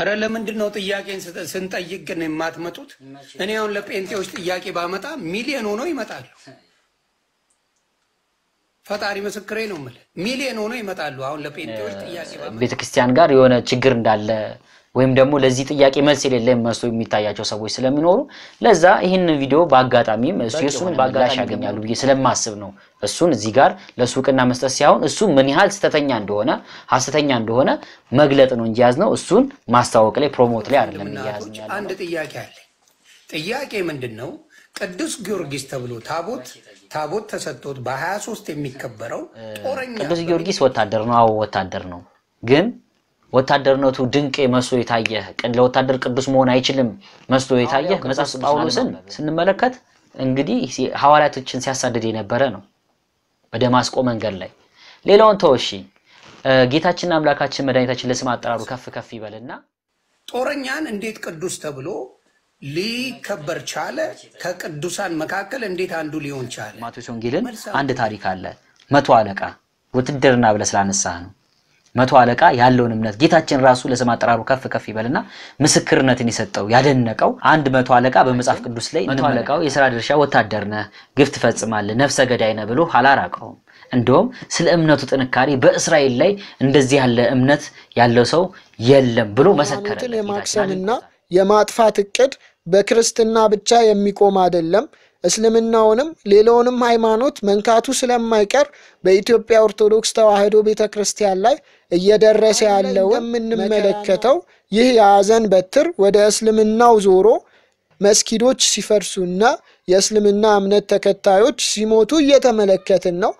አረ ለምንድን ነው ጥያቄን ስንጠይቅ ግን የማትመጡት? እኔ አሁን ለጴንጤዎች ጥያቄ ባመጣ ሚሊየን ሆኖ ይመጣሉ። ፈጣሪ ምስክሬ ነው የምልህ፣ ሆኖ ይመጣሉ። አሁን ለጴንጤዎች ጥያቄ ቤተክርስቲያን ጋር የሆነ ችግር እንዳለ ወይም ደግሞ ለዚህ ጥያቄ መልስ የሌለ መስሎ የሚታያቸው ሰዎች ስለሚኖሩ ለዛ ይህን ቪዲዮ በአጋጣሚም እሱ የእሱን በአጋጣሚ ያገኛሉ ብዬ ስለማስብ ነው እሱን እዚህ ጋር ለእሱ እውቅና መስጠት ሳይሆን እሱ ምን ያህል ስተተኛ እንደሆነ ሀሰተኛ እንደሆነ መግለጥ ነው እንጂ ያዝነው እሱን ማስታወቅ ላይ ፕሮሞት ላይ አይደለም። አንድ ጥያቄ አለ። ጥያቄ ምንድን ነው? ቅዱስ ጊዮርጊስ ተብሎ ታቦት ታቦት ተሰጥቶት በ23 የሚከበረው ጦረኛ ቅዱስ ጊዮርጊስ ወታደር ነው። አዎ ወታደር ነው ግን ወታደርነቱ ድንቅ መስሎ የታየ ለወታደር ቅዱስ መሆን አይችልም መስሎ የታየ መጽሐፍ ጳውሎስን ስንመለከት እንግዲህ ሐዋርያቶችን ሲያሳድድ የነበረ ነው በደማስቆ መንገድ ላይ። ሌላውን ተው እሺ። ጌታችንና አምላካችን መድኃኒታችን ለስም አጠራሩ ከፍ ከፍ ይበልና ጦረኛን እንዴት ቅዱስ ተብሎ ሊከበር ቻለ? ከቅዱሳን መካከል እንዴት አንዱ ሊሆን ቻለ? ማቴዎስ ወንጌልን አንድ ታሪክ አለ። መቶ አለቃ ውትድርና ብለህ ስላነሳህ ነው መቶ አለቃ ያለውን እምነት ጌታችን ራሱ ለስም አጠራሩ ከፍ ከፍ ይበልና ምስክርነትን የሰጠው ያደነቀው አንድ መቶ አለቃ በመጽሐፍ ቅዱስ ላይ መቶ አለቃው የስራ ድርሻ ወታደር ነህ፣ ግፍ ትፈጽማለህ፣ ነፍሰ ገዳይ ነህ ብሎ አላራቀውም። እንዲሁም ስለ እምነቱ ጥንካሬ በእስራኤል ላይ እንደዚህ ያለ እምነት ያለው ሰው የለም ብሎ መሰከረ። የማክሰምና የማጥፋት እቅድ በክርስትና ብቻ የሚቆም አይደለም። እስልምናውንም ሌላውንም ሃይማኖት መንካቱ ስለማይቀር በኢትዮጵያ ኦርቶዶክስ ተዋሕዶ ቤተ ክርስቲያን ላይ እየደረሰ ያለውን የምንመለከተው ይህ የሐዘን በትር ወደ እስልምናው ዞሮ መስጊዶች ሲፈርሱና የእስልምና እምነት ተከታዮች ሲሞቱ እየተመለከትን ነው።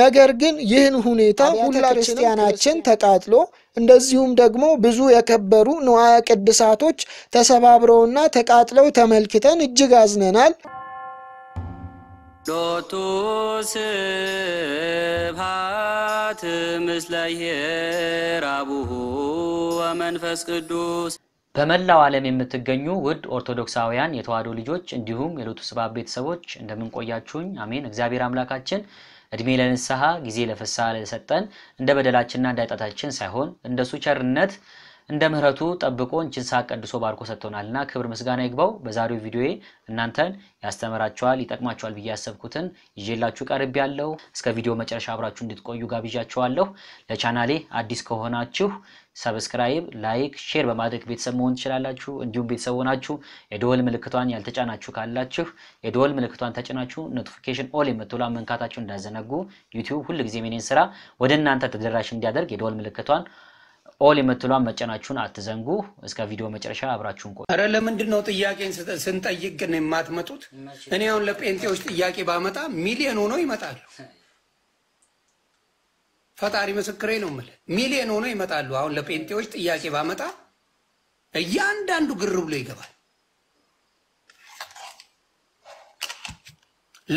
ነገር ግን ይህን ሁኔታ ክርስቲያናችን ተቃጥሎ እንደዚሁም ደግሞ ብዙ የከበሩ ንዋየ ቅድሳቶች ተሰባብረውና ተቃጥለው ተመልክተን እጅግ አዝነናል። ሎቱ ስብሐት ወመንፈስ ቅዱስ በመላው ዓለም የምትገኙ ውድ ኦርቶዶክሳውያን የተዋሕዶ ልጆች እንዲሁም የሎቱ ስብሐት ቤተሰቦች እንደምንቆያችሁኝ አሜን። እግዚአብሔር አምላካችን እድሜ ለንስሐ ጊዜ ለፍስሐ ለሰጠን እንደ በደላችንና እንደ ኃጢአታችን ሳይሆን እንደሱ ቸርነት እንደ ምህረቱ ጠብቆ እንችንሳ ቀድሶ ባርኮ ሰጥቶናል ክብር ምስጋና ይግባው። በዛሬው ቪዲዮዬ እናንተን ያስተምራችኋል፣ ይጠቅማችኋል ብዬ ያሰብኩትን ይዤላችሁ ቀርብ ያለው እስከ ቪዲዮ መጨረሻ አብራችሁ እንድትቆዩ ጋብዣችኋለሁ። ለቻናሌ አዲስ ከሆናችሁ ሰብስክራይብ፣ ላይክ፣ ሼር በማድረግ ቤተሰብ መሆን ትችላላችሁ። እንዲሁም ቤተሰብ ሆናችሁ የደወል ምልክቷን ያልተጫናችሁ ካላችሁ የደወል ምልክቷን ተጭናችሁ ኖቲፊኬሽን ኦል የምትሏን መንካታችሁ እንዳዘነጉ ዩቲዩብ ሁልጊዜም የእኔን ስራ ወደ እናንተ ተደራሽ እንዲያደርግ የደወል ምልክቷን ኦል የምትሏን መጨናችሁን አትዘንጉ። እስከ ቪዲዮ መጨረሻ አብራችሁን ቆ ኧረ ለምንድን ነው ጥያቄን ስንጠይቅ ግን የማትመጡት? እኔ አሁን ለጴንጤዎች ጥያቄ ባመጣ ሚሊዮን ሆኖ ይመጣሉ። ፈጣሪ ምስክሬ ነው የምልህ፣ ሚሊየን ሆኖ ይመጣሉ። አሁን ለጴንጤዎች ጥያቄ ባመጣ እያንዳንዱ ግር ብሎ ይገባል።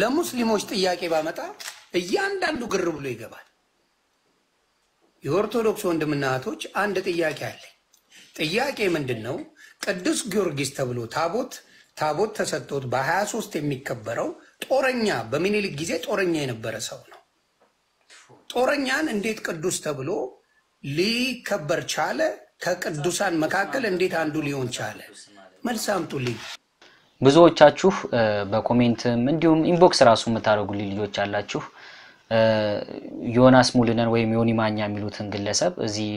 ለሙስሊሞች ጥያቄ ባመጣ እያንዳንዱ ግር ብሎ ይገባል። የኦርቶዶክስ ወንድምና እህቶች አንድ ጥያቄ አለ ጥያቄ ምንድን ነው? ቅዱስ ጊዮርጊስ ተብሎ ታቦት ታቦት ተሰጥቶት በ23 የሚከበረው ጦረኛ በሚኒል ጊዜ ጦረኛ የነበረ ሰው ነው። ጦረኛን እንዴት ቅዱስ ተብሎ ሊከበር ቻለ? ከቅዱሳን መካከል እንዴት አንዱ ሊሆን ቻለ? መልስ አምጡልኝ። ብዙዎቻችሁ በኮሜንትም እንዲሁም ኢንቦክስ ራሱ የምታደርጉልኝ ልጆች አላችሁ ዮናስ ሙሉነን ወይም ዮኒ ማኛ የሚሉትን ግለሰብ እዚህ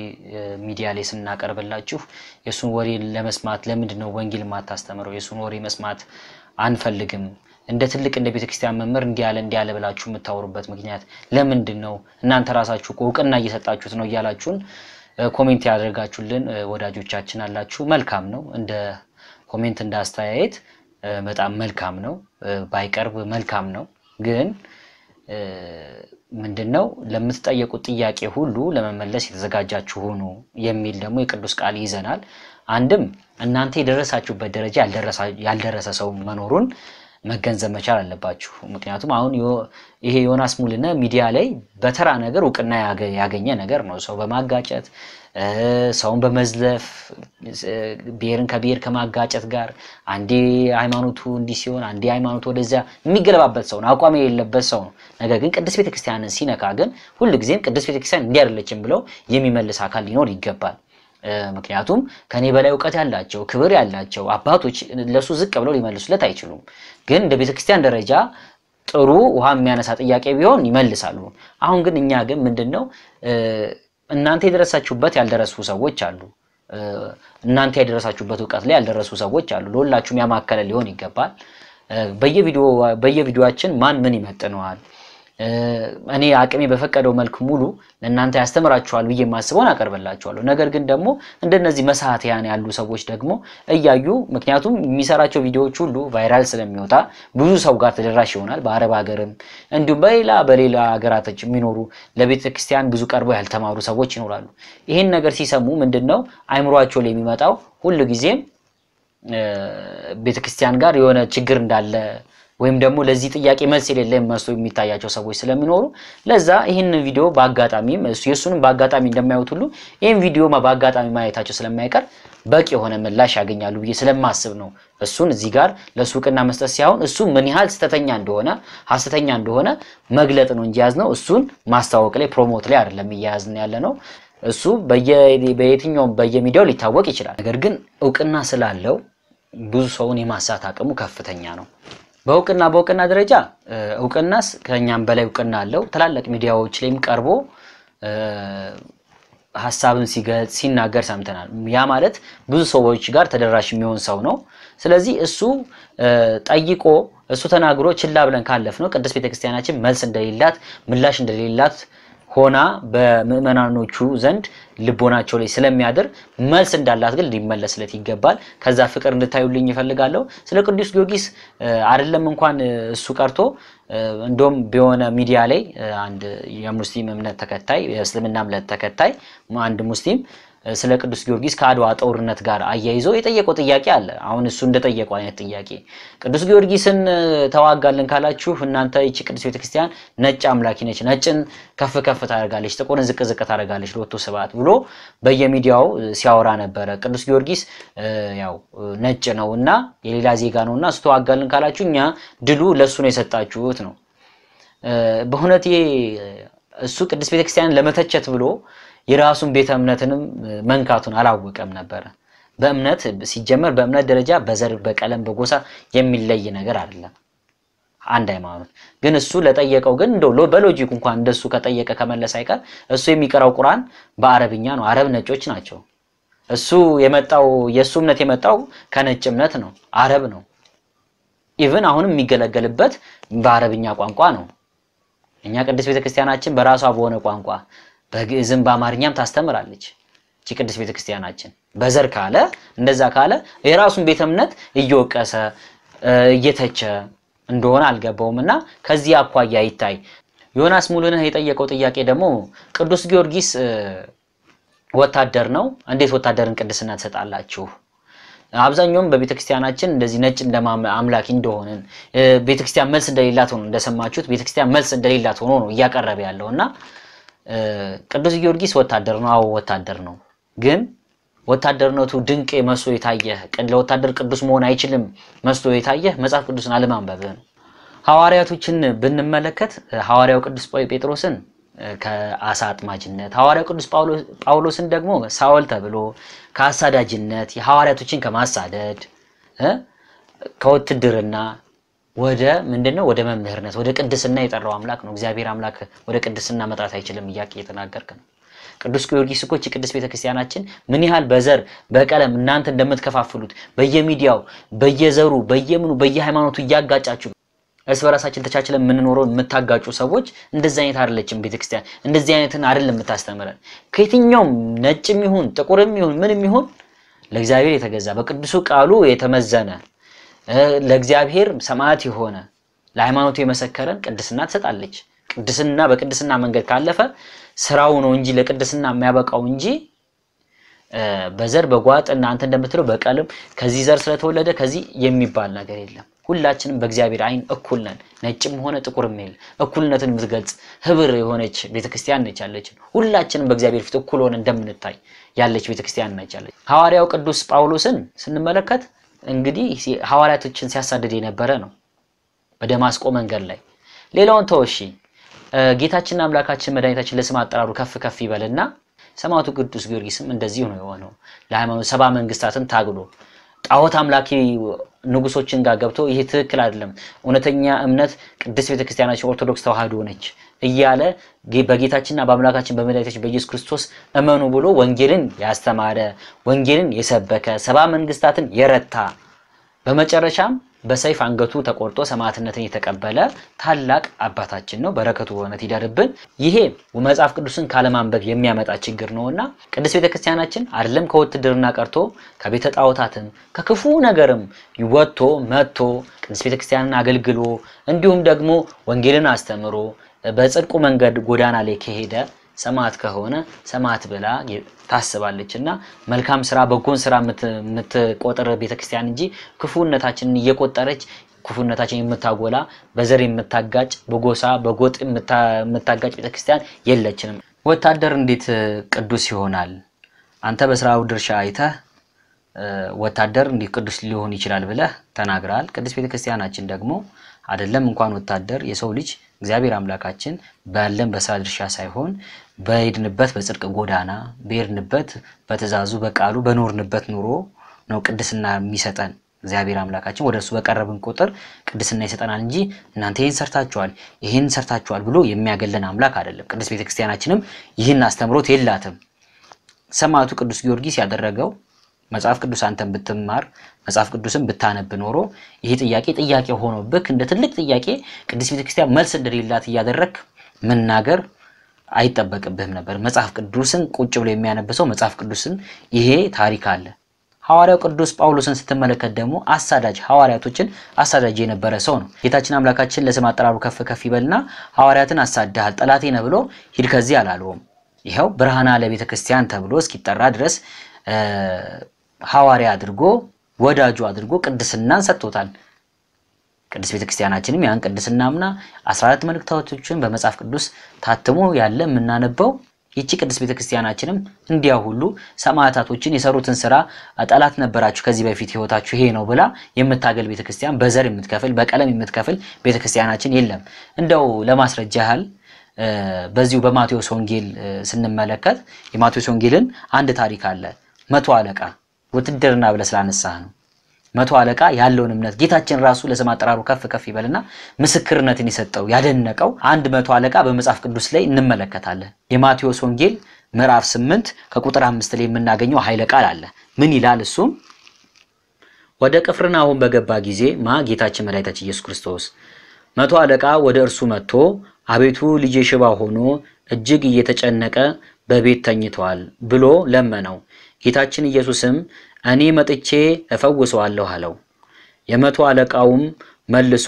ሚዲያ ላይ ስናቀርብላችሁ የእሱን ወሬ ለመስማት ለምንድን ነው ወንጌል ማታስተምረው? የእሱን ወሬ መስማት አንፈልግም። እንደ ትልቅ እንደ ቤተክርስቲያን መምህር እንዲያለ እንዲያለ ብላችሁ የምታወሩበት ምክንያት ለምንድን ነው? እናንተ ራሳችሁ እውቅና እየሰጣችሁት ነው እያላችሁን ኮሜንት ያደርጋችሁልን ወዳጆቻችን አላችሁ። መልካም ነው። እንደ ኮሜንት እንዳስተያየት በጣም መልካም ነው። ባይቀርብ መልካም ነው ግን ምንድን ነው ለምትጠየቁት ጥያቄ ሁሉ ለመመለስ የተዘጋጃችሁ ሁኑ የሚል ደግሞ የቅዱስ ቃል ይዘናል። አንድም እናንተ የደረሳችሁበት ደረጃ ያልደረሰ ሰው መኖሩን መገንዘብ መቻል አለባችሁ። ምክንያቱም አሁን ይሄ ዮናስ ሙልነ ሚዲያ ላይ በተራ ነገር እውቅና ያገኘ ነገር ነው። ሰው በማጋጨት ሰውን በመዝለፍ ብሔርን ከብሔር ከማጋጨት ጋር አንዴ ሃይማኖቱ እንዲህ ሲሆን አንዴ ሃይማኖቱ ወደዚያ የሚገለባበት ሰው ነው። አቋም የሌለበት ሰው ነው። ነገር ግን ቅድስት ቤተክርስቲያንን ሲነካ ግን ሁልጊዜም ቅድስት ቤተክርስቲያን እንዲህ አይደለችም ብለው የሚመልስ አካል ሊኖር ይገባል። ምክንያቱም ከኔ በላይ እውቀት ያላቸው ክብር ያላቸው አባቶች ለሱ ዝቅ ብለው ሊመልሱለት አይችሉም። ግን እንደ ቤተክርስቲያን ደረጃ ጥሩ ውሃ የሚያነሳ ጥያቄ ቢሆን ይመልሳሉ። አሁን ግን እኛ ግን ምንድን ነው እናንተ የደረሳችሁበት ያልደረሱ ሰዎች አሉ። እናንተ የደረሳችሁበት እውቀት ላይ ያልደረሱ ሰዎች አሉ። ለሁላችሁም ያማከለ ሊሆን ይገባል። በየቪዲዮችን ማን ምን ይመጥነዋል? እኔ አቅሜ በፈቀደው መልክ ሙሉ ለእናንተ ያስተምራችኋል ብዬ የማስበውን አቀርበላችኋለሁ። ነገር ግን ደግሞ እንደነዚህ መሳትያን ያሉ ሰዎች ደግሞ እያዩ ምክንያቱም የሚሰራቸው ቪዲዮዎች ሁሉ ቫይራል ስለሚወጣ ብዙ ሰው ጋር ተደራሽ ይሆናል። በአረብ ሀገርም እንዲሁም በሌላ በሌላ ሀገራቶች የሚኖሩ ለቤተ ክርስቲያን ብዙ ቀርቦ ያልተማሩ ሰዎች ይኖራሉ። ይህን ነገር ሲሰሙ ምንድን ነው አይምሯቸው ላይ የሚመጣው ሁሉ ጊዜም ቤተክርስቲያን ጋር የሆነ ችግር እንዳለ ወይም ደግሞ ለዚህ ጥያቄ መልስ የሌለ መስሎ የሚታያቸው ሰዎች ስለሚኖሩ ለዛ ይህን ቪዲዮ እሱ የእሱንም በአጋጣሚ እንደማያዩት ሁሉ ይህን ቪዲዮ በአጋጣሚ ማየታቸው ስለማይቀር በቂ የሆነ ምላሽ ያገኛሉ ብዬ ስለማስብ ነው እሱን እዚህ ጋር ለእሱ እውቅና መስጠት ሳይሆን እሱ ምን ያህል ስተተኛ እንደሆነ ሀሰተኛ እንደሆነ መግለጥ ነው እንጂ ነው እሱን ማስታወቅ ላይ ፕሮሞት ላይ አይደለም እያያዝን ያለ ነው። እሱ በየትኛውም በየሚዲያው ሊታወቅ ይችላል። ነገር ግን እውቅና ስላለው ብዙ ሰውን የማሳት አቅሙ ከፍተኛ ነው። በእውቅና በእውቅና ደረጃ እውቅናስ ከኛም በላይ እውቅና አለው። ትላልቅ ሚዲያዎች ላይም ቀርቦ ሀሳብን ሲገልጽ ሲናገር ሰምተናል። ያ ማለት ብዙ ሰዎች ጋር ተደራሽ የሚሆን ሰው ነው። ስለዚህ እሱ ጠይቆ እሱ ተናግሮ ችላ ብለን ካለፍ ነው ቅድስት ቤተክርስቲያናችን መልስ እንደሌላት ምላሽ እንደሌላት ሆና በምእመናኖቹ ዘንድ ልቦናቸው ላይ ስለሚያድር መልስ እንዳላት ግን ሊመለስለት ይገባል። ከዛ ፍቅር እንድታዩልኝ ይፈልጋለሁ። ስለ ቅዱስ ጊዮርጊስ አይደለም እንኳን እሱ ቀርቶ እንደውም በሆነ ሚዲያ ላይ አንድ የሙስሊም እምነት ተከታይ የእስልምና እምነት ተከታይ አንድ ሙስሊም ስለ ቅዱስ ጊዮርጊስ ከአድዋ ጦርነት ጋር አያይዞ የጠየቀው ጥያቄ አለ። አሁን እሱ እንደጠየቀው አይነት ጥያቄ ቅዱስ ጊዮርጊስን ተዋጋልን ካላችሁ እናንተ ይቺ ቅዱስ ቤተክርስቲያን ነጭ አምላኪ ነች፣ ነጭን ከፍ ከፍ ታደርጋለች፣ ጥቁርን ዝቅ ዝቅ ታደርጋለች፣ ሎቶ ስብሐት ብሎ በየሚዲያው ሲያወራ ነበረ። ቅዱስ ጊዮርጊስ ያው ነጭ ነው እና የሌላ ዜጋ ነው እና እሱ ተዋጋልን ካላችሁ እኛ ድሉ ለእሱ ነው የሰጣችሁት ነው። በእውነት እሱ ቅዱስ ቤተክርስቲያን ለመተቸት ብሎ የራሱን ቤተ እምነትንም መንካቱን አላወቀም ነበረ። በእምነት ሲጀመር በእምነት ደረጃ በዘር በቀለም በጎሳ የሚለይ ነገር አይደለም አንድ ሃይማኖት። ግን እሱ ለጠየቀው ግን እንደው በሎጂክ እንኳን እንደሱ ከጠየቀ ከመለስ አይቀር እሱ የሚቀራው ቁርአን በአረብኛ ነው። አረብ ነጮች ናቸው። እሱ የመጣው የእሱ እምነት የመጣው ከነጭ እምነት ነው፣ አረብ ነው። ኢቭን አሁንም የሚገለገልበት በአረብኛ ቋንቋ ነው። እኛ ቅድስት ቤተክርስቲያናችን በራሷ በሆነ ቋንቋ በግዕዝም በአማርኛም ታስተምራለች። እቺ ቅድስት ቤተክርስቲያናችን በዘር ካለ እንደዛ ካለ የራሱን ቤተ እምነት እየወቀሰ እየተቸ እንደሆነ አልገባውም እና ከዚህ አኳያ ይታይ። ዮናስ ሙሉነህ የጠየቀው ጥያቄ ደግሞ ቅዱስ ጊዮርጊስ ወታደር ነው፣ እንዴት ወታደርን ቅድስና ትሰጣላችሁ? አብዛኛውም በቤተክርስቲያናችን እንደዚህ ነጭ እንደ አምላኪ እንደሆንን ቤተክርስቲያን መልስ እንደሌላት ሆኖ እንደሰማችሁት ቤተክርስቲያን መልስ እንደሌላት ሆኖ ነው እያቀረበ ያለው እና ቅዱስ ጊዮርጊስ ወታደር ነው። አዎ ወታደር ነው። ግን ወታደርነቱ ድንቅ መስሎ የታየህ ለወታደር ቅዱስ መሆን አይችልም መስሎ የታየህ መጽሐፍ ቅዱስን አለማንበብህ ነው። ሐዋርያቶችን ብንመለከት ሐዋርያው ቅዱስ ጴጥሮስን ከአሳ አጥማጅነት፣ ሐዋርያው ቅዱስ ጳውሎስን ደግሞ ሳውል ተብሎ ከአሳዳጅነት፣ የሐዋርያቶችን ከማሳደድ ከውትድርና ወደ ምንድነው ወደ መምህርነት ወደ ቅድስና የጠራው አምላክ ነው። እግዚአብሔር አምላክ ወደ ቅድስና መጥራት አይችልም እያልክ እየተናገርክ ነው። ቅዱስ ጊዮርጊስ እኮ ይህች ቅድስት ቤተክርስቲያናችን ምን ያህል በዘር በቀለም እናንተ እንደምትከፋፍሉት በየሚዲያው በየዘሩ በየምኑ በየሃይማኖቱ እያጋጫችሁ እርስ በራሳችን ተቻችለን የምንኖረው የምታጋጩ ሰዎች እንደዚህ አይነት አይደለችም ቤተክርስቲያን። እንደዚህ አይነትን አይደለም የምታስተምረን። ከየትኛውም ነጭም ይሁን ጥቁርም ይሁን ምንም ይሁን ለእግዚአብሔር የተገዛ በቅዱሱ ቃሉ የተመዘነ ለእግዚአብሔር ሰማዕት የሆነ ለሃይማኖቱ የመሰከረን ቅድስና ትሰጣለች። ቅድስና በቅድስና መንገድ ካለፈ ስራው ነው እንጂ ለቅድስና የሚያበቃው እንጂ በዘር በጓጥ እና አንተ እንደምትለው በቀልም ከዚህ ዘር ስለተወለደ ከዚህ የሚባል ነገር የለም። ሁላችንም በእግዚአብሔር አይን እኩል ነን። ነጭም ሆነ ጥቁርም የለ እኩልነትን የምትገልጽ ህብር የሆነች ቤተክርስቲያን ነች ያለችን። ሁላችንም በእግዚአብሔር ፊት እኩል ሆነ እንደምንታይ ያለች ቤተክርስቲያን ነች ያለች። ሐዋርያው ቅዱስ ጳውሎስን ስንመለከት እንግዲህ ሐዋርያቶችን ሲያሳድድ የነበረ ነው በደማስቆ መንገድ ላይ። ሌላውን እሺ። ጌታችንና አምላካችን መድኃኒታችን ለስም አጠራሩ ከፍ ከፍ ይበልና ሰማዕቱ ቅዱስ ጊዮርጊስም እንደዚሁ ነው የሆነው ለሃይማኖት ሰባ መንግስታትን ታግሎ ጣዖት አምላኪ ንጉሶችን ጋር ገብቶ ይህ ትክክል አይደለም፣ እውነተኛ እምነት ቅዱስ ቤተክርስቲያናችን ኦርቶዶክስ ተዋህዶ ነች እያለ በጌታችንና በአምላካችን በመድኃኒታችን በኢየሱስ ክርስቶስ እመኑ ብሎ ወንጌልን ያስተማረ ወንጌልን የሰበከ ሰባ መንግስታትን የረታ በመጨረሻም በሰይፍ አንገቱ ተቆርጦ ሰማዕትነትን የተቀበለ ታላቅ አባታችን ነው። በረከቱ በእውነት ይደርብን። ይሄ መጽሐፍ ቅዱስን ካለማንበብ የሚያመጣ ችግር ነውና ቅዱስ ቤተክርስቲያናችን አይደለም ከውትድርና ቀርቶ ከቤተ ጣዖታትም ከክፉ ነገርም ወጥቶ መጥቶ ቅዱስ ቤተክርስቲያንን አገልግሎ እንዲሁም ደግሞ ወንጌልን አስተምሮ በጽድቁ መንገድ ጎዳና ላይ ከሄደ ሰማዕት ከሆነ ሰማዕት ብላ ታስባለች እና መልካም ስራ በጎን ስራ የምትቆጥር ቤተክርስቲያን እንጂ ክፉነታችንን እየቆጠረች ክፉነታችን የምታጎላ በዘር የምታጋጭ በጎሳ በጎጥ የምታጋጭ ቤተክርስቲያን የለችንም። ወታደር እንዴት ቅዱስ ይሆናል? አንተ በስራው ድርሻ አይተህ ወታደር እንዴት ቅዱስ ሊሆን ይችላል ብለህ ተናግረሃል። ቅዱስ ቤተክርስቲያናችን ደግሞ አይደለም እንኳን ወታደር የሰው ልጅ እግዚአብሔር አምላካችን ባለን በስራ ድርሻ ሳይሆን በሄድንበት በጽድቅ ጎዳና በሄድንበት በትእዛዙ በቃሉ በኖርንበት ኑሮ ነው ቅድስና የሚሰጠን። እግዚአብሔር አምላካችን ወደ እሱ በቀረብን ቁጥር ቅድስና ይሰጠናል እንጂ እናንተ ይህን ሰርታችኋል፣ ይህን ሰርታችኋል ብሎ የሚያገለን አምላክ አይደለም። ቅድስት ቤተክርስቲያናችንም ይህን አስተምሮት የላትም። ሰማዕቱ ቅዱስ ጊዮርጊስ ያደረገው መጽሐፍ ቅዱስ አንተን ብትማር መጽሐፍ ቅዱስን ብታነብ ኖሮ ይሄ ጥያቄ ጥያቄ ሆኖብክ እንደ ትልቅ ጥያቄ ቅድስት ቤተክርስቲያን መልስ እንደሌላት እያደረግክ መናገር አይጠበቅብህም ነበር። መጽሐፍ ቅዱስን ቁጭ ብሎ የሚያነብ ሰው መጽሐፍ ቅዱስን ይሄ ታሪክ አለ። ሐዋርያው ቅዱስ ጳውሎስን ስትመለከት ደግሞ አሳዳጅ ሐዋርያቶችን አሳዳጅ የነበረ ሰው ነው። ጌታችን አምላካችን ለስም አጠራሩ ከፍ ከፍ ይበልና ሐዋርያትን አሳድሃል፣ ጠላቴ ነህ ብሎ ሂድ ከዚህ አላለውም። ይኸው ብርሃና ለቤተ ክርስቲያን ተብሎ እስኪጠራ ድረስ ሐዋርያ አድርጎ ወዳጁ አድርጎ ቅድስናን ሰጥቶታል። ቅድስት ቤተክርስቲያናችንም ያን ቅድስና ምና 14 መልእክታቶችን በመጽሐፍ ቅዱስ ታትሞ ያለ የምናነበው ይቺ ቅድስት ቤተክርስቲያናችንም እንዲያ ሁሉ ሰማዕታቶችን የሰሩትን ስራ ጠላት ነበራችሁ ከዚህ በፊት ህይወታችሁ ይሄ ነው ብላ የምታገል ቤተክርስቲያን በዘር የምትከፍል በቀለም የምትከፍል ቤተክርስቲያናችን የለም። እንደው ለማስረጃ ያህል በዚሁ በማቴዎስ ወንጌል ስንመለከት የማቴዎስ ወንጌልን አንድ ታሪክ አለ። መቶ አለቃ ውትድርና ብለህ ስላነሳህ ነው። መቶ አለቃ ያለውን እምነት ጌታችን ራሱ ለስም አጠራሩ ከፍ ከፍ ይበልና ምስክርነትን የሰጠው ያደነቀው አንድ መቶ አለቃ በመጽሐፍ ቅዱስ ላይ እንመለከታለን። የማቴዎስ ወንጌል ምዕራፍ ስምንት ከቁጥር አምስት ላይ የምናገኘው ኃይለ ቃል አለ። ምን ይላል? እሱም ወደ ቅፍርናሆም በገባ ጊዜ ማ ጌታችን መድኃኒታችን ኢየሱስ ክርስቶስ መቶ አለቃ ወደ እርሱ መጥቶ አቤቱ ልጄ ሽባ ሆኖ እጅግ እየተጨነቀ በቤት ተኝተዋል ብሎ ለመነው። ጌታችን ኢየሱስም እኔ መጥቼ እፈውሰዋለሁ አለው። የመቶ አለቃውም መልሶ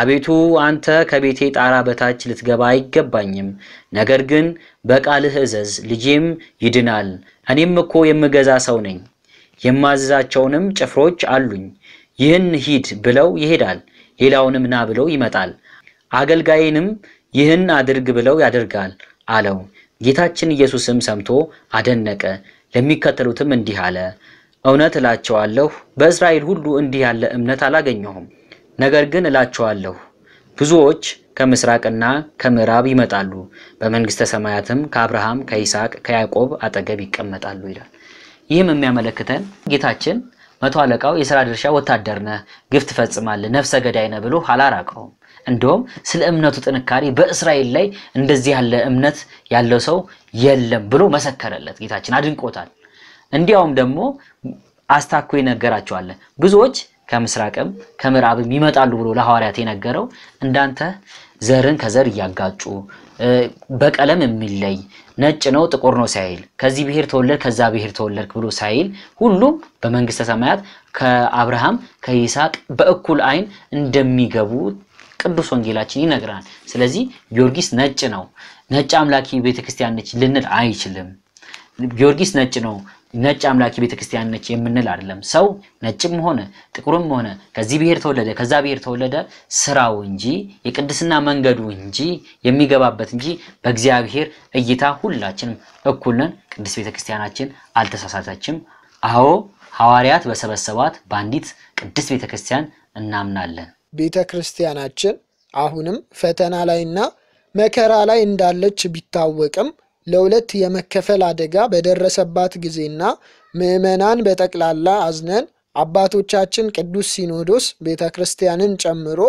አቤቱ አንተ ከቤቴ ጣራ በታች ልትገባ አይገባኝም፣ ነገር ግን በቃልህ እዘዝ፣ ልጄም ይድናል። እኔም እኮ የምገዛ ሰው ነኝ፣ የማዘዛቸውንም ጭፍሮች አሉኝ። ይህን ሂድ ብለው ይሄዳል፣ ሌላውንም ና ብለው ይመጣል፣ አገልጋይንም ይህን አድርግ ብለው ያደርጋል አለው። ጌታችን ኢየሱስም ሰምቶ አደነቀ። ለሚከተሉትም እንዲህ አለ። እውነት እላቸዋለሁ በእስራኤል ሁሉ እንዲህ ያለ እምነት አላገኘሁም። ነገር ግን እላቸዋለሁ ብዙዎች ከምስራቅና ከምዕራብ ይመጣሉ፣ በመንግስተ ሰማያትም ከአብርሃም ከይስሐቅ ከያዕቆብ አጠገብ ይቀመጣሉ ይላል። ይህም የሚያመለክተን ጌታችን መቶ አለቃው የሥራ ድርሻ ወታደር ነህ፣ ግፍ ትፈጽማለህ፣ ነፍሰ ገዳይ ነህ ብሎ አላራቀውም። እንዲሁም ስለ እምነቱ ጥንካሬ በእስራኤል ላይ እንደዚህ ያለ እምነት ያለው ሰው የለም ብሎ መሰከረለት። ጌታችን አድንቆታል። እንዲያውም ደግሞ አስታኮ ይነገራቸዋል። ብዙዎች ከምስራቅም ከምዕራብም ይመጣሉ ብሎ ለሐዋርያት የነገረው እንዳንተ ዘርን ከዘር እያጋጩ በቀለም የሚለይ ነጭ ነው ጥቁር ነው ሳይል ከዚህ ብሔር ተወለድ ከዛ ብሔር ተወለድክ ብሎ ሳይል ሁሉም በመንግስተ ሰማያት ከአብርሃም ከይስሐቅ በእኩል አይን እንደሚገቡ ቅዱስ ወንጌላችን ይነግራል። ስለዚህ ጊዮርጊስ ነጭ ነው፣ ነጭ አምላኪ ቤተክርስቲያን ነች ልንል አይችልም። ጊዮርጊስ ነጭ ነው፣ ነጭ አምላኪ ቤተክርስቲያን ነች የምንል አይደለም። ሰው ነጭም ሆነ ጥቁርም ሆነ ከዚህ ብሔር ተወለደ ከዛ ብሔር ተወለደ ስራው እንጂ የቅድስና መንገዱ እንጂ የሚገባበት እንጂ በእግዚአብሔር እይታ ሁላችንም እኩል ነን። ቅድስት ቤተክርስቲያናችን አልተሳሳተችም። አዎ ሐዋርያት በሰበሰባት በአንዲት ቅድስት ቤተክርስቲያን እናምናለን። ቤተ ክርስቲያናችን አሁንም ፈተና ላይና መከራ ላይ እንዳለች ቢታወቅም ለሁለት የመከፈል አደጋ በደረሰባት ጊዜና ምዕመናን በጠቅላላ አዝነን አባቶቻችን ቅዱስ ሲኖዶስ ቤተ ክርስቲያንን ጨምሮ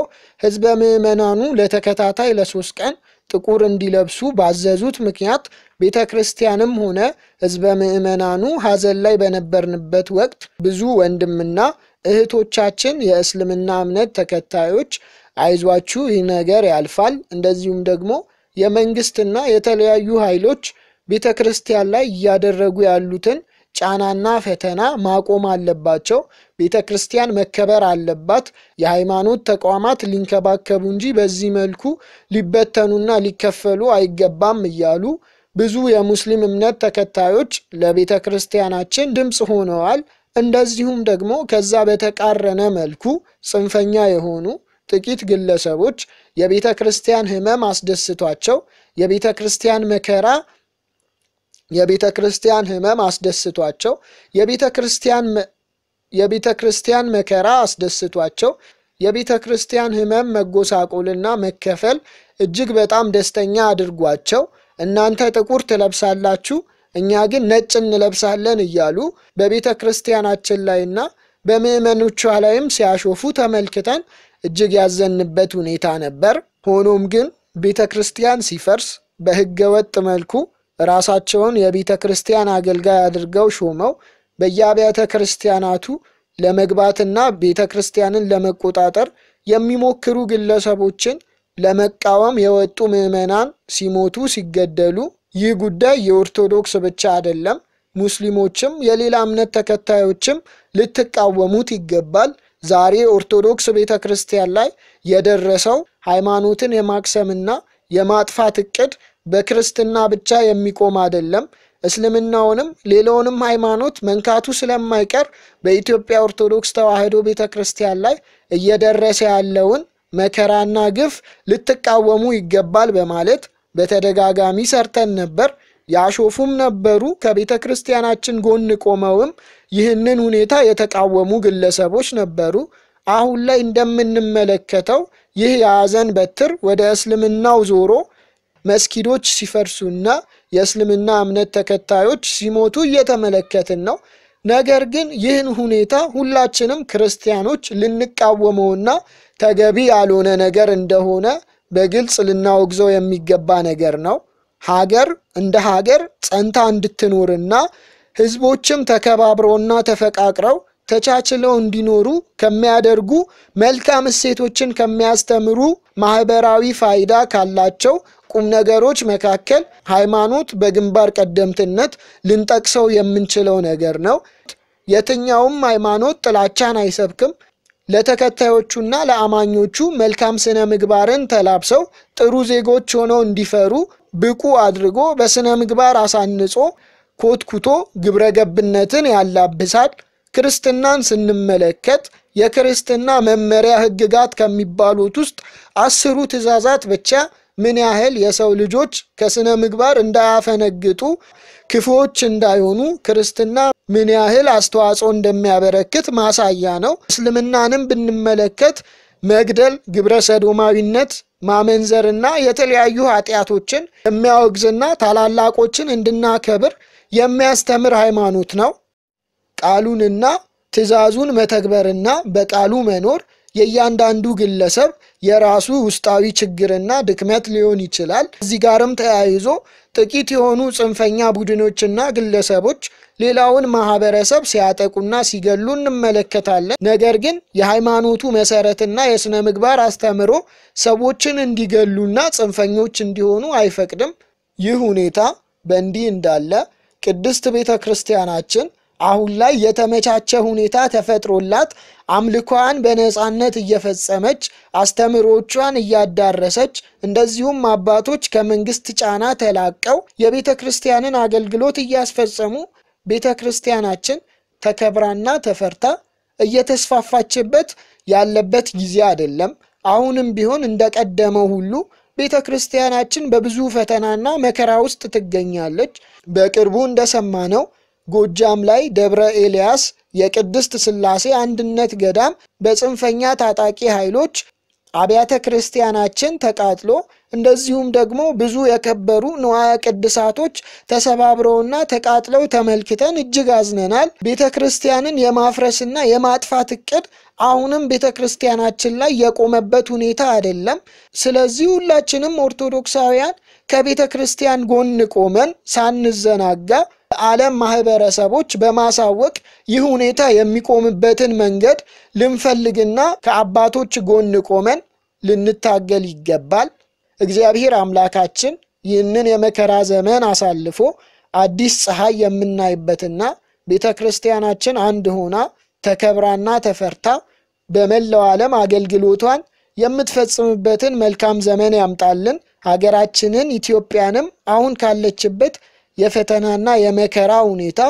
ሕዝበ ምዕመናኑ ለተከታታይ ለሶስት ቀን ጥቁር እንዲለብሱ ባዘዙት ምክንያት ቤተ ክርስቲያንም ሆነ ሕዝበ ምዕመናኑ ሐዘን ላይ በነበርንበት ወቅት ብዙ ወንድምና እህቶቻችን የእስልምና እምነት ተከታዮች አይዟችሁ፣ ይህ ነገር ያልፋል። እንደዚሁም ደግሞ የመንግስትና የተለያዩ ኃይሎች ቤተ ክርስቲያን ላይ እያደረጉ ያሉትን ጫናና ፈተና ማቆም አለባቸው። ቤተ ክርስቲያን መከበር አለባት። የሃይማኖት ተቋማት ሊንከባከቡ እንጂ በዚህ መልኩ ሊበተኑና ሊከፈሉ አይገባም እያሉ ብዙ የሙስሊም እምነት ተከታዮች ለቤተ ክርስቲያናችን ድምፅ ሆነዋል። እንደዚሁም ደግሞ ከዛ በተቃረነ መልኩ ጽንፈኛ የሆኑ ጥቂት ግለሰቦች የቤተ ክርስቲያን ሕመም አስደስቷቸው የቤተ ክርስቲያን መከራ የቤተ ክርስቲያን ሕመም አስደስቷቸው የቤተ ክርስቲያን መከራ አስደስቷቸው የቤተ ክርስቲያን ሕመም መጎሳቆልና መከፈል እጅግ በጣም ደስተኛ አድርጓቸው እናንተ ጥቁር ትለብሳላችሁ እኛ ግን ነጭ እንለብሳለን እያሉ በቤተ ክርስቲያናችን ላይና በምዕመኖቿ ላይም ሲያሾፉ ተመልክተን እጅግ ያዘንበት ሁኔታ ነበር። ሆኖም ግን ቤተ ክርስቲያን ሲፈርስ በሕገ ወጥ መልኩ ራሳቸውን የቤተ ክርስቲያን አገልጋይ አድርገው ሾመው በየአብያተ ክርስቲያናቱ ለመግባትና ቤተ ክርስቲያንን ለመቆጣጠር የሚሞክሩ ግለሰቦችን ለመቃወም የወጡ ምዕመናን ሲሞቱ ሲገደሉ ይህ ጉዳይ የኦርቶዶክስ ብቻ አይደለም። ሙስሊሞችም የሌላ እምነት ተከታዮችም ልትቃወሙት ይገባል። ዛሬ ኦርቶዶክስ ቤተ ክርስቲያን ላይ የደረሰው ሃይማኖትን የማክሰምና የማጥፋት እቅድ በክርስትና ብቻ የሚቆም አይደለም። እስልምናውንም ሌላውንም ሃይማኖት መንካቱ ስለማይቀር በኢትዮጵያ ኦርቶዶክስ ተዋሕዶ ቤተ ክርስቲያን ላይ እየደረሰ ያለውን መከራና ግፍ ልትቃወሙ ይገባል በማለት በተደጋጋሚ ሰርተን ነበር። ያሾፉም ነበሩ። ከቤተ ክርስቲያናችን ጎን ቆመውም ይህንን ሁኔታ የተቃወሙ ግለሰቦች ነበሩ። አሁን ላይ እንደምንመለከተው ይህ የሐዘን በትር ወደ እስልምናው ዞሮ መስጊዶች ሲፈርሱና የእስልምና እምነት ተከታዮች ሲሞቱ እየተመለከትን ነው። ነገር ግን ይህን ሁኔታ ሁላችንም ክርስቲያኖች ልንቃወመውና ተገቢ ያልሆነ ነገር እንደሆነ በግልጽ ልናወግዘው የሚገባ ነገር ነው። ሀገር እንደ ሀገር ጸንታ እንድትኖርና ህዝቦችም ተከባብረውና ተፈቃቅረው ተቻችለው እንዲኖሩ ከሚያደርጉ መልካም እሴቶችን ከሚያስተምሩ ማህበራዊ ፋይዳ ካላቸው ቁም ነገሮች መካከል ሃይማኖት በግንባር ቀደምትነት ልንጠቅሰው የምንችለው ነገር ነው። የትኛውም ሃይማኖት ጥላቻን አይሰብክም። ለተከታዮቹና ለአማኞቹ መልካም ስነ ምግባርን ተላብሰው ጥሩ ዜጎች ሆነው እንዲፈሩ ብቁ አድርጎ በስነ ምግባር አሳንጾ ኮትኩቶ ግብረ ገብነትን ያላብሳል። ክርስትናን ስንመለከት የክርስትና መመሪያ ሕግጋት ከሚባሉት ውስጥ አስሩ ትእዛዛት ብቻ ምን ያህል የሰው ልጆች ከስነ ምግባር እንዳያፈነግጡ፣ ክፉዎች እንዳይሆኑ ክርስትና ምን ያህል አስተዋጽኦ እንደሚያበረክት ማሳያ ነው። እስልምናንም ብንመለከት መግደል፣ ግብረ ሰዶማዊነት፣ ማመንዘርና የተለያዩ ኃጢአቶችን የሚያወግዝና ታላላቆችን እንድናከብር የሚያስተምር ሃይማኖት ነው። ቃሉንና ትዕዛዙን መተግበርና በቃሉ መኖር የእያንዳንዱ ግለሰብ የራሱ ውስጣዊ ችግርና ድክመት ሊሆን ይችላል። እዚህ ጋርም ተያይዞ ጥቂት የሆኑ ጽንፈኛ ቡድኖችና ግለሰቦች ሌላውን ማህበረሰብ ሲያጠቁና ሲገሉ እንመለከታለን። ነገር ግን የሃይማኖቱ መሰረትና የሥነ ምግባር አስተምሮ ሰዎችን እንዲገሉና ጽንፈኞች እንዲሆኑ አይፈቅድም። ይህ ሁኔታ በእንዲህ እንዳለ ቅድስት ቤተ ክርስቲያናችን አሁን ላይ የተመቻቸ ሁኔታ ተፈጥሮላት አምልኳን በነፃነት እየፈጸመች አስተምሮቿን እያዳረሰች እንደዚሁም አባቶች ከመንግስት ጫና ተላቀው የቤተ ክርስቲያንን አገልግሎት እያስፈጸሙ ቤተ ክርስቲያናችን ተከብራና ተፈርታ እየተስፋፋችበት ያለበት ጊዜ አይደለም። አሁንም ቢሆን እንደቀደመው ሁሉ ቤተ ክርስቲያናችን በብዙ ፈተናና መከራ ውስጥ ትገኛለች። በቅርቡ እንደሰማነው ጎጃም ላይ ደብረ ኤልያስ የቅድስት ስላሴ አንድነት ገዳም በጽንፈኛ ታጣቂ ኃይሎች አብያተ ክርስቲያናችን ተቃጥሎ እንደዚሁም ደግሞ ብዙ የከበሩ ንዋየ ቅድሳቶች ተሰባብረውና ተቃጥለው ተመልክተን እጅግ አዝነናል። ቤተ ክርስቲያንን የማፍረስና የማጥፋት እቅድ አሁንም ቤተ ክርስቲያናችን ላይ የቆመበት ሁኔታ አይደለም። ስለዚህ ሁላችንም ኦርቶዶክሳውያን ከቤተ ክርስቲያን ጎን ቆመን ሳንዘናጋ ዓለም ማህበረሰቦች በማሳወቅ ይህ ሁኔታ የሚቆምበትን መንገድ ልንፈልግና ከአባቶች ጎን ቆመን ልንታገል ይገባል። እግዚአብሔር አምላካችን ይህንን የመከራ ዘመን አሳልፎ አዲስ ፀሐይ የምናይበትና ቤተ ክርስቲያናችን አንድ ሆና ተከብራና ተፈርታ በመላው ዓለም አገልግሎቷን የምትፈጽምበትን መልካም ዘመን ያምጣልን። ሀገራችንን ኢትዮጵያንም አሁን ካለችበት የፈተናና የመከራ ሁኔታ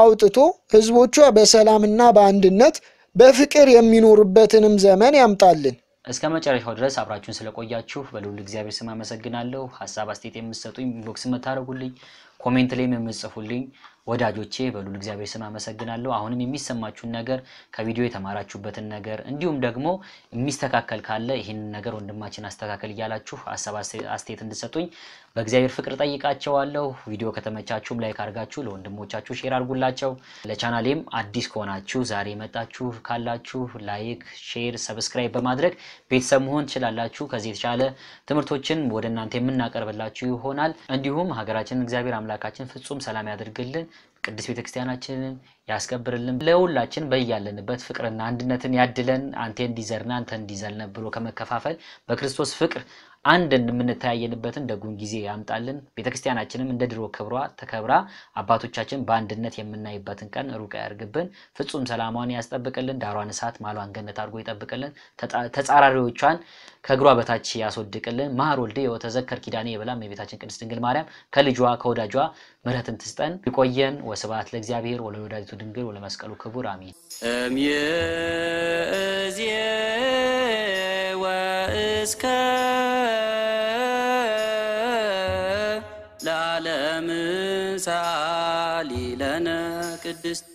አውጥቶ ህዝቦቿ በሰላምና በአንድነት በፍቅር የሚኖሩበትንም ዘመን ያምጣልን። እስከ መጨረሻው ድረስ አብራችሁን ስለቆያችሁ በልዑል እግዚአብሔር ስም አመሰግናለሁ። ሀሳብ አስተያየት የምትሰጡኝ ኢንቦክስ የምታደርጉልኝ፣ ኮሜንት ላይ የምጽፉልኝ ወዳጆቼ በሉል እግዚአብሔር ስም አመሰግናለሁ። አሁንም የሚሰማችሁን ነገር ከቪዲዮ የተማራችሁበትን ነገር እንዲሁም ደግሞ የሚስተካከል ካለ ይህንን ነገር ወንድማችን አስተካከል እያላችሁ ሀሳብ አስተያየት እንድሰጡኝ በእግዚአብሔር ፍቅር ጠይቃቸዋለሁ። ቪዲዮ ከተመቻችሁም ላይክ አድርጋችሁ ለወንድሞቻችሁ ሼር አድርጉላቸው። ለቻናሌም አዲስ ከሆናችሁ ዛሬ መጣችሁ ካላችሁ ላይክ፣ ሼር፣ ሰብስክራይብ በማድረግ ቤተሰብ መሆን ትችላላችሁ። ከዚህ የተሻለ ትምህርቶችን ወደ እናንተ የምናቀርብላችሁ ይሆናል። እንዲሁም ሀገራችንን እግዚአብሔር አምላካችን ፍጹም ሰላም ያደርግልን። ቅዱስ ቤተክርስቲያናችንን ያስከብርልን ለሁላችን በያለንበት ፍቅርና አንድነትን ያድለን። አንተ እንዲዘርና አንተ እንዲዘልነ ብሎ ከመከፋፈል በክርስቶስ ፍቅር አንድ የምንተያየንበትን ደጉን ጊዜ ያምጣልን። ቤተክርስቲያናችንም እንደ ድሮ ክብሯ ተከብራ አባቶቻችን በአንድነት የምናይበትን ቀን ሩቅ ያርግብን። ፍጹም ሰላሟን ያስጠብቅልን። ዳሯን እሳት ማሏን ገነት አድርጎ ይጠብቅልን። ተጻራሪዎቿን ከእግሯ በታች ያስወድቅልን። ማር ወልድ የወተዘከር ኪዳኔ የበላም የቤታችን ቅድስት ድንግል ማርያም ከልጇ ከወዳጇ ምሕረትን ትስጠን። ይቆየን። ወስብሐት ለእግዚአብሔር ወለወላዲቱ ድንግል ወለመስቀሉ ክቡር አሚን እምይእዜ ወእስከ ለዓለም ሳሊለነ ቅድስት